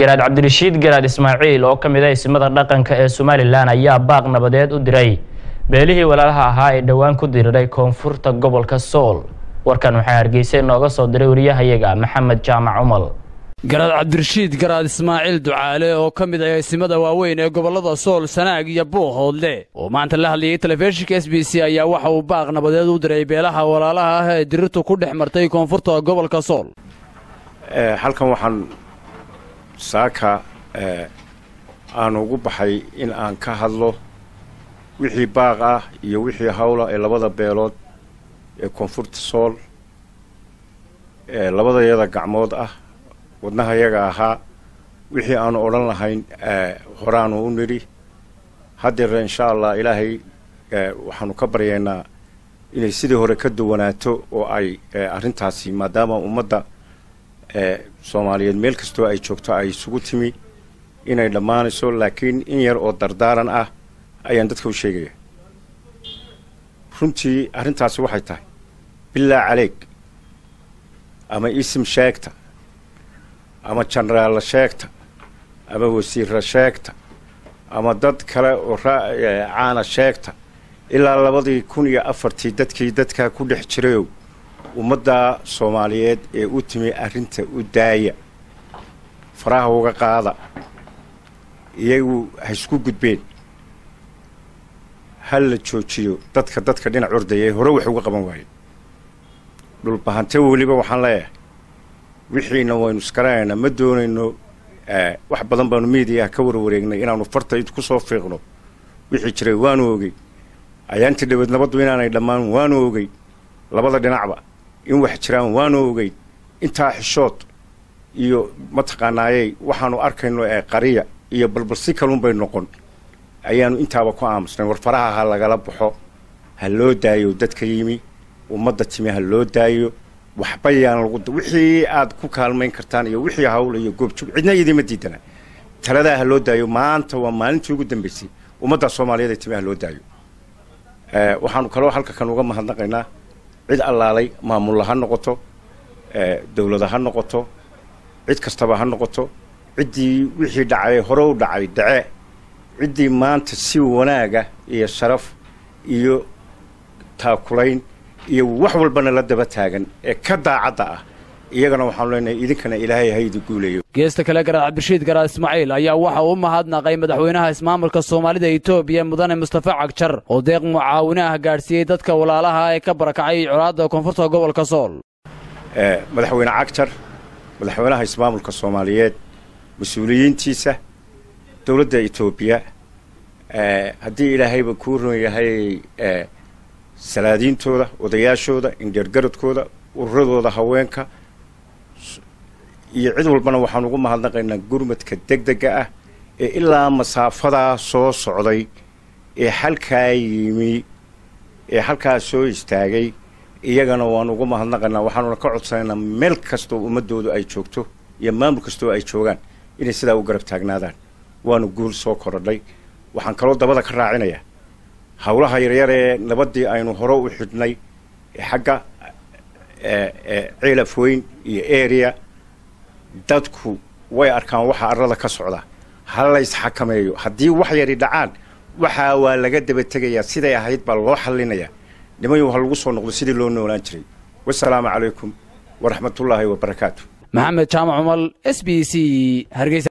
garaad cabdirashiid garaad ismaaciil oo ka mid a ah isimada dhaqanka ee somalilan ayaa baaq nabadeed u diray beelihii walaalaha ahaa ee dhowaan ku diriray koonfurta gobolka sool warkan waxaa hargeysa nooga soo diray wariyahayaga maxamed jaamac cumal garaad cabdirashiid garaad ismaaciil ducaale oo ka mid ah isimada waaweyn ee gobollada sool sanaag iyo hoodle oo maanta la hadlayay telefishinka s b c ayaa waxa uu baaq nabadeed u diray beelaha walaalaha ah ee dirirtu ku dhex martay koonfurta gobolka sool eh, saaka eh, aan ugu baxay in aan ka hadlo wixii baaq ah iyo wixii hawla ee labada beelood ee koonfurta sool ee eh, labadayada gacmood ah wadnahayaga ahaa wixii aanu odhan lahayn eh, horaanu u nidhi haddeer insha allah ilaahay waxaanu ka baryaynaa inay sidii hore ka duwanaato oo ay arrintaasi maadaama ummadda soomaaliyeed meel kastoo ay joogto ay isugu timi inay dhammaanayso laakiin in yar oo dardaaran ah ayaan dadka u sheegaya runtii arrintaasi waxay tahay bilaa caleeg ama isim sheegta ama janraalla sheegta ama wasiirra sheegta ama dad kale oo caana sheegta ilaa labadii kun iyo afartii dadkii dadkaa ku dhex jirayow ummadda soomaaliyeed ee u timi arrinta u daaya faraha uga qaada iyagu ha isku gudbeen ha la joojiyo dadka dadka dhinac ordayay hore wax uga qaban waayeen dhulbahante weliba waxaan leeyahay wixiina waynu iskaranaynaa ma doonayno wax badan baanu miidiyaha ka warwareegnay inaanu fartayd ku soo fiiqno wixii jiray waanu ogey ayaantii dhaweed inaanay dhammaan waanu ogey labada dhinacba in wax jiraan waanu ogeyn intaa xishood iyo mataqaanaayey waxaanu arkayno ee qariya iyo balbalsi kalunbay noqon ayaanu intaaba ku aamusnay warfaraha ha lagala baxo ha loo daayo dadka yimi ummadda timi ha loo daayo waxba lagu wixii aad ku kaalmayn kartaan iyo wixii hawl iyo goobjub cidna idima diidana taladaa ha loo daayo maanta waa maalintii ugu dambaysay ummadda soomaaliyeed ee timi ha loo daayo waxaanu kaloo halka kan uga mahadnaqaynaa cid allaalay maamulla ha noqoto eh, dowlada ha noqoto cid kastaba ha noqoto ciddii wixii dhacay hore dhacay dacee ciddii maanta si wanaaga iyo sharaf iyo taakulayn iyo wax walbana la daba taagan ee ka daacadda ah iyagana waxaanu leenahay idinkana ilaahay haydi guuleeyo geesta kale garaad abdishiid garaa ismaaciil ayaa waxa uu u mahadnaqay madaxweynaha ismaamulka soomaalida etoobiya mudane mustafa cagjar oo deeq mucaawinaah gaadhsiiyey dadka walaalaha ee ka barakacay colaadda koonfurta gobolka sool madaxweyne cagjar madaxweynaha ismaamulka soomaaliyeed mas-uuliyiintiisa dowladda etoobiya haddii ilaahayba kuu ron yahay salaadiintooda odayaashooda indheergaradkooda ururadooda haweenka iyo cid walbana waxaan ugu mahadnaqaynaa gurmadka degdega ah ee ilaa masaafadaa soo socday ee halkaa yimi ee halkaa soo istaagay iyagana waan ugu mahadnaqaynaa waxaanuna ka codsanaynaa meel kastoo ummadoodu ay joogto iyo maamul kastoo ay joogaan inay sidaa u garab taagnaadaan waanu guul soo korodhay waxaan kaloo dabada ka raacinayaa howlaha yaryar ee nabadii aynu hore u xidhnay ee xagga E, e, ciilafweyn iyo area dadku way arkaan waxa arada ka socda ha lays xakameeyo haddii wax yari dhacaan waxaa waa laga daba tegayaa siday ahayd baa loo xalinayaa niman waxa lagu soo noqdo sidii loo noolaan jiray wasalaamu calaykum waraxmatullaahi wabarakaatu maxamed jaamac cumal s b c hargeysa